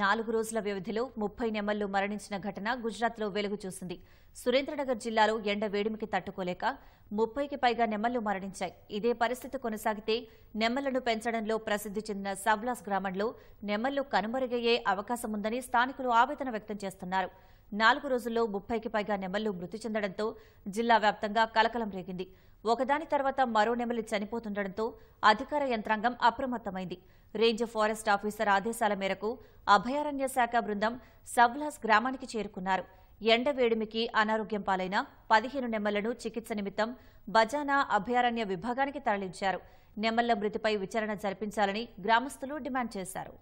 నాలుగు రోజుల వ్యవధిలో ముప్పై నెమళ్లు మరణించిన ఘటన గుజరాత్లో వెలుగు చూసింది సురేంద్రనగర్ జిల్లాలో ఎండ వేడిమికి తట్టుకోలేక ముప్పైకి పైగా నెమళ్లు మరణించాయి ఇదే పరిస్థితి కొనసాగితే నెమళ్లను పెంచడంలో ప్రసిద్ది చెందిన సబ్లాస్ గ్రామంలో నెమళ్లు కనుమరుగయ్యే అవకాశముందని స్థానికులు ఆవేదన వ్యక్తం చేస్తున్నారు నాలుగు రోజుల్లో ముప్పైకి పైగా నెమళ్లు మృతి చెందడంతో జిల్లా వ్యాప్తంగా కలకలం రేగింది ఒకదాని తర్వాత మరో నెమలి చనిపోతుండటంతో అధికార యంత్రాంగం అప్రమత్తమైంది రేంజ్ ఫారెస్ట్ ఆఫీసర్ ఆదేశాల మేరకు అభయారణ్య శాఖ బృందం సవ్లాస్ గ్రామానికి చేరుకున్నారు ఎండ వేడిమికి అనారోగ్యం పాలైన పదిహేను నెమ్మలను చికిత్స నిమిత్తం బజానా అభయారణ్య విభాగానికి తరలించారు నెమ్మళ్ల మృతిపై విచారణ జరిపించాలని గ్రామస్తులు డిమాండ్ చేశారు